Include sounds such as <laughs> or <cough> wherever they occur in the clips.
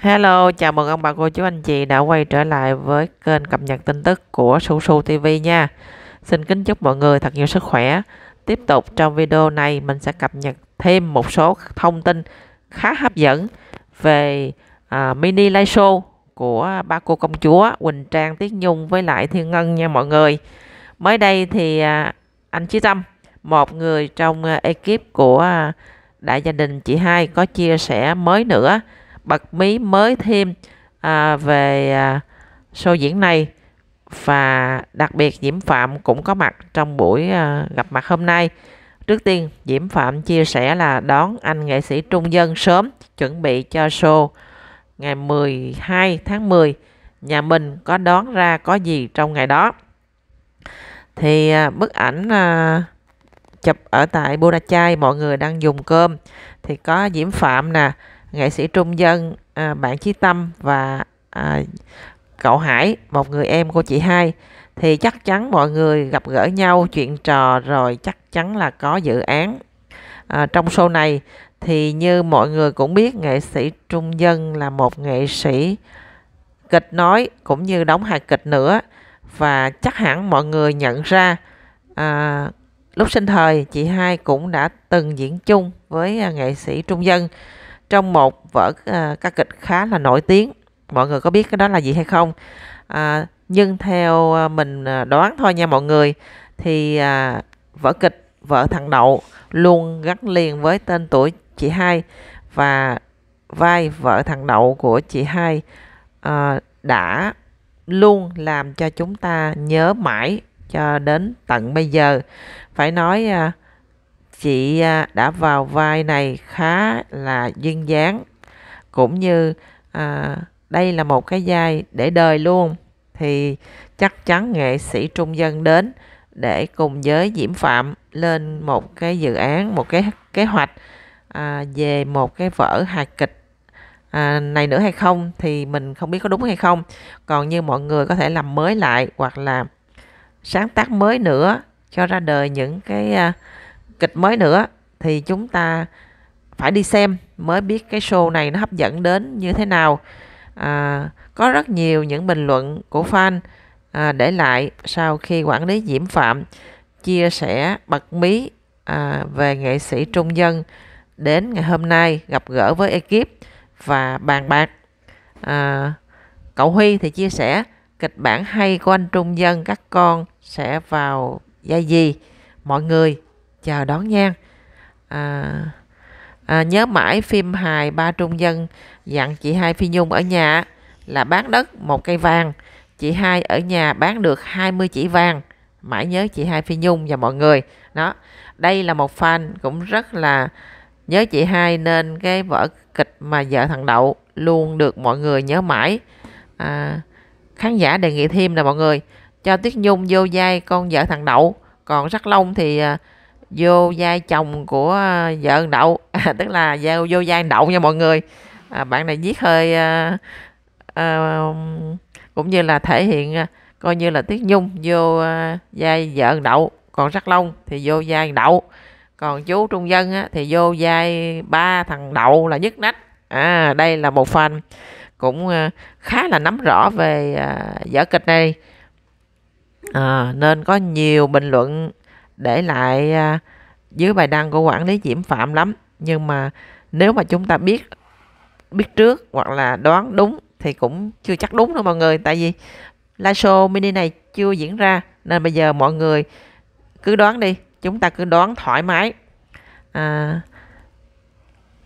Hello, chào mừng ông bà cô chú anh chị đã quay trở lại với kênh cập nhật tin tức của Su Su TV nha. Xin kính chúc mọi người thật nhiều sức khỏe. Tiếp tục trong video này mình sẽ cập nhật thêm một số thông tin khá hấp dẫn về à, mini live show của ba cô công chúa Quỳnh Trang Tiết Nhung với lại Thiên Ngân nha mọi người. Mới đây thì à, anh Chí Tâm, một người trong à, ekip của à, đại gia đình chị hai có chia sẻ mới nữa bật mí mới thêm à, về à, show diễn này và đặc biệt Diễm Phạm cũng có mặt trong buổi à, gặp mặt hôm nay. Trước tiên, Diễm Phạm chia sẻ là đón anh nghệ sĩ Trung Dân sớm chuẩn bị cho show ngày 12 tháng 10. Nhà mình có đón ra có gì trong ngày đó. Thì à, bức ảnh à, chụp ở tại Budapest mọi người đang dùng cơm thì có Diễm Phạm nè nghệ sĩ Trung Dân, à, bạn Chí Tâm và à, cậu Hải, một người em của chị Hai thì chắc chắn mọi người gặp gỡ nhau chuyện trò rồi chắc chắn là có dự án. À, trong show này thì như mọi người cũng biết nghệ sĩ Trung Dân là một nghệ sĩ kịch nói cũng như đóng hài kịch nữa và chắc hẳn mọi người nhận ra à, lúc sinh thời chị hai cũng đã từng diễn chung với à, nghệ sĩ Trung Dân trong một vở à, ca kịch khá là nổi tiếng mọi người có biết cái đó là gì hay không à, nhưng theo à, mình à, đoán thôi nha mọi người thì à, vở kịch vợ thằng đậu luôn gắn liền với tên tuổi chị hai và vai vợ thằng đậu của chị hai à, đã luôn làm cho chúng ta nhớ mãi cho đến tận bây giờ phải nói à, chị à, đã vào vai này khá là duyên dáng cũng như à, đây là một cái vai để đời luôn thì chắc chắn nghệ sĩ trung dân đến để cùng với diễm phạm lên một cái dự án một cái kế hoạch à, về một cái vở hài kịch à, này nữa hay không thì mình không biết có đúng hay không còn như mọi người có thể làm mới lại hoặc là sáng tác mới nữa cho ra đời những cái à, kịch mới nữa thì chúng ta phải đi xem mới biết cái show này nó hấp dẫn đến như thế nào à, có rất nhiều những bình luận của fan à, để lại sau khi quản lý diễm phạm chia sẻ bật mí à, về nghệ sĩ trung dân đến ngày hôm nay gặp gỡ với ekip và bàn bạc à, cậu huy thì chia sẻ kịch bản hay của anh trung dân các con sẽ vào gia gì mọi người chờ đón nhang à, à, nhớ mãi phim hài ba trung dân dặn chị hai phi nhung ở nhà là bán đất một cây vàng chị hai ở nhà bán được 20 chỉ vàng mãi nhớ chị hai phi nhung và mọi người đó đây là một fan cũng rất là nhớ chị hai nên cái vở kịch mà vợ thằng đậu luôn được mọi người nhớ mãi à, khán giả đề nghị thêm là mọi người cho tuyết nhung vô vai con vợ thằng đậu còn rất long thì à, vô vai chồng của à, vợ đậu <laughs> tức là vô vô vai đậu nha mọi người à, bạn này viết hơi à, à, cũng như là thể hiện à, coi như là tiết nhung vô à, vai vợ đậu còn sắc long thì vô vai đậu còn chú trung dân á, thì vô vai ba thằng đậu là nhất nách à đây là một fan cũng à, khá là nắm rõ về à, vở kịch này à, nên có nhiều bình luận để lại à, dưới bài đăng của quản lý diễm phạm lắm nhưng mà nếu mà chúng ta biết biết trước hoặc là đoán đúng thì cũng chưa chắc đúng đâu mọi người tại vì live show mini này chưa diễn ra nên bây giờ mọi người cứ đoán đi chúng ta cứ đoán thoải mái à,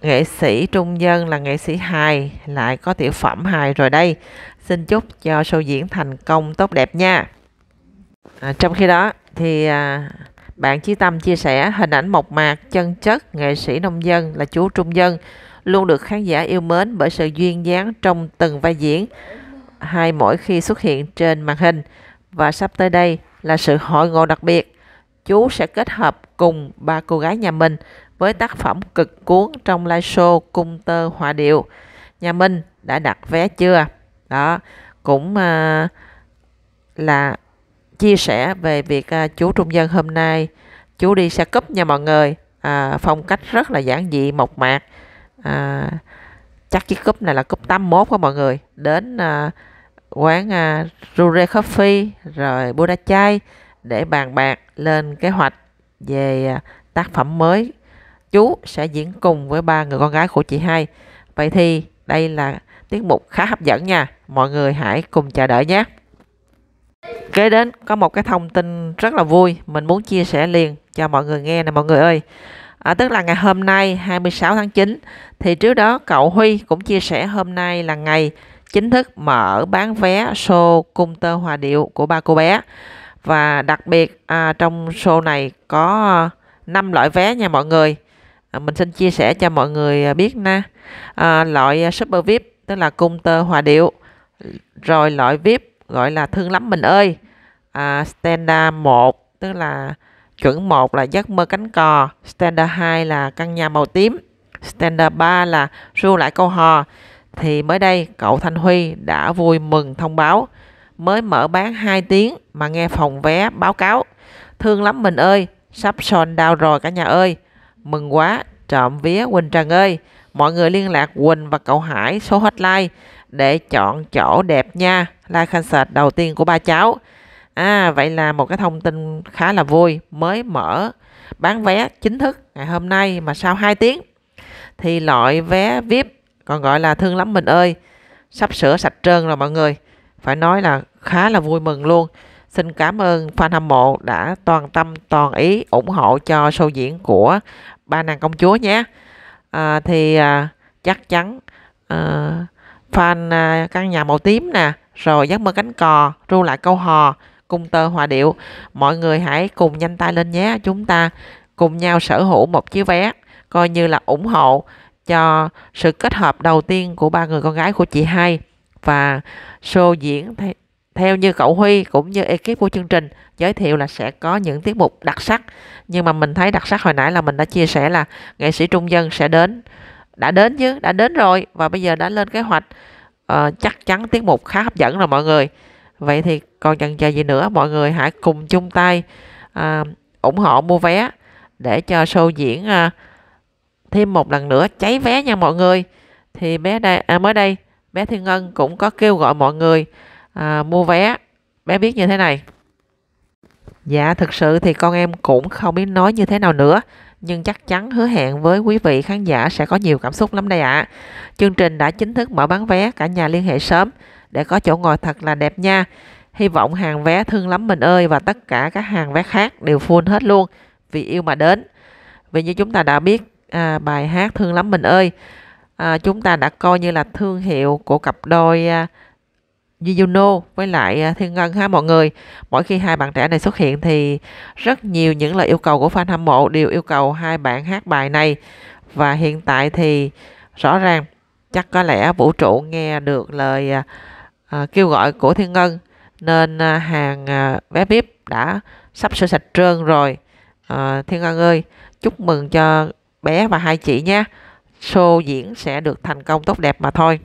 nghệ sĩ trung dân là nghệ sĩ hài lại có tiểu phẩm hài rồi đây xin chúc cho show diễn thành công tốt đẹp nha à, trong khi đó thì à, bạn Chí Tâm chia sẻ hình ảnh mộc mạc, chân chất, nghệ sĩ nông dân là chú Trung Dân luôn được khán giả yêu mến bởi sự duyên dáng trong từng vai diễn hay mỗi khi xuất hiện trên màn hình. Và sắp tới đây là sự hội ngộ đặc biệt. Chú sẽ kết hợp cùng ba cô gái nhà mình với tác phẩm cực cuốn trong live show Cung tơ hòa điệu. Nhà Minh đã đặt vé chưa? Đó, cũng uh, là chia sẻ về việc à, chú trung dân hôm nay chú đi xe cúp nha mọi người à, phong cách rất là giản dị mộc mạc à, chắc chiếc cúp này là cúp 81 đó mọi người đến à, quán à, Rure Coffee rồi Buddha Chai để bàn bạc lên kế hoạch về à, tác phẩm mới chú sẽ diễn cùng với ba người con gái của chị hai vậy thì đây là tiết mục khá hấp dẫn nha mọi người hãy cùng chờ đợi nhé kế đến có một cái thông tin rất là vui mình muốn chia sẻ liền cho mọi người nghe nè mọi người ơi à, tức là ngày hôm nay 26 tháng 9 thì trước đó cậu Huy cũng chia sẻ hôm nay là ngày chính thức mở bán vé show cung tơ hòa điệu của ba cô bé và đặc biệt à, trong show này có 5 loại vé nha mọi người à, mình xin chia sẻ cho mọi người biết nè à, loại super vip tức là cung tơ hòa điệu rồi loại vip gọi là thương lắm mình ơi à, standard 1 tức là chuẩn 1 là giấc mơ cánh cò standard 2 là căn nhà màu tím standard 3 là ru lại câu hò thì mới đây cậu Thanh Huy đã vui mừng thông báo mới mở bán 2 tiếng mà nghe phòng vé báo cáo thương lắm mình ơi sắp son đau rồi cả nhà ơi mừng quá trộm vía Quỳnh Trần ơi mọi người liên lạc Quỳnh và cậu Hải số hotline để chọn chỗ đẹp nha live concert đầu tiên của ba cháu à vậy là một cái thông tin khá là vui mới mở bán vé chính thức ngày hôm nay mà sau 2 tiếng thì loại vé VIP còn gọi là thương lắm mình ơi sắp sửa sạch trơn rồi mọi người phải nói là khá là vui mừng luôn xin cảm ơn fan hâm mộ đã toàn tâm toàn ý ủng hộ cho show diễn của ba nàng công chúa nhé à, thì à, chắc chắn à, fan à, căn nhà màu tím nè rồi giấc mơ cánh cò ru lại câu hò cung tơ hòa điệu mọi người hãy cùng nhanh tay lên nhé chúng ta cùng nhau sở hữu một chiếc vé coi như là ủng hộ cho sự kết hợp đầu tiên của ba người con gái của chị hai và show diễn th- theo như cậu Huy cũng như ekip của chương trình giới thiệu là sẽ có những tiết mục đặc sắc nhưng mà mình thấy đặc sắc hồi nãy là mình đã chia sẻ là nghệ sĩ trung dân sẽ đến đã đến chứ đã đến rồi và bây giờ đã lên kế hoạch uh, chắc chắn tiết mục khá hấp dẫn rồi mọi người vậy thì còn chần chờ gì nữa mọi người hãy cùng chung tay uh, ủng hộ mua vé để cho show diễn uh, thêm một lần nữa cháy vé nha mọi người thì bé đây à, mới đây bé Thiên Ngân cũng có kêu gọi mọi người uh, mua vé bé biết như thế này dạ thực sự thì con em cũng không biết nói như thế nào nữa nhưng chắc chắn hứa hẹn với quý vị khán giả sẽ có nhiều cảm xúc lắm đây ạ. À. Chương trình đã chính thức mở bán vé, cả nhà liên hệ sớm để có chỗ ngồi thật là đẹp nha. Hy vọng hàng vé thương lắm mình ơi và tất cả các hàng vé khác đều full hết luôn vì yêu mà đến. Vì như chúng ta đã biết à, bài hát thương lắm mình ơi, à, chúng ta đã coi như là thương hiệu của cặp đôi à, Yuno với lại à, Thiên Ngân ha mọi người. Mỗi khi hai bạn trẻ này xuất hiện thì rất nhiều những lời yêu cầu của fan hâm mộ đều yêu cầu hai bạn hát bài này. Và hiện tại thì rõ ràng chắc có lẽ vũ trụ nghe được lời à, à kêu gọi của Thiên Ngân nên à, hàng à, vé VIP đã sắp sửa sạch trơn rồi. À, Thiên Ngân ơi, chúc mừng cho bé và hai chị nha, Show diễn sẽ được thành công tốt đẹp mà thôi.